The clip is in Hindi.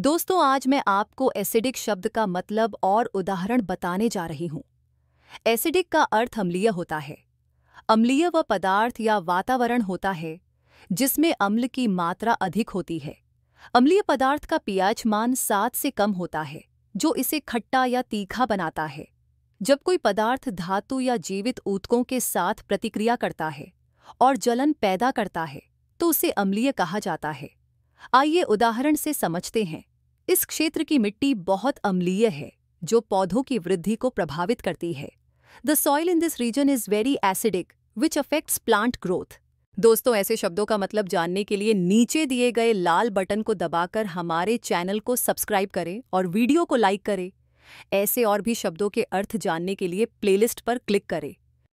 दोस्तों आज मैं आपको एसिडिक शब्द का मतलब और उदाहरण बताने जा रही हूं एसिडिक का अर्थ अम्लीय होता है अम्लीय वह पदार्थ या वातावरण होता है जिसमें अम्ल की मात्रा अधिक होती है अम्लीय पदार्थ का पीएच मान सात से कम होता है जो इसे खट्टा या तीखा बनाता है जब कोई पदार्थ धातु या जीवित ऊतकों के साथ प्रतिक्रिया करता है और जलन पैदा करता है तो उसे अम्लीय कहा जाता है आइए उदाहरण से समझते हैं इस क्षेत्र की मिट्टी बहुत अम्लीय है जो पौधों की वृद्धि को प्रभावित करती है the soil in this region is very acidic which affects plant growth दोस्तों ऐसे शब्दों का मतलब जानने के लिए नीचे दिए गए लाल बटन को दबाकर हमारे चैनल को सब्सक्राइब करें और वीडियो को लाइक करें ऐसे और भी शब्दों के अर्थ जानने के लिए प्लेलिस्ट पर क्लिक करें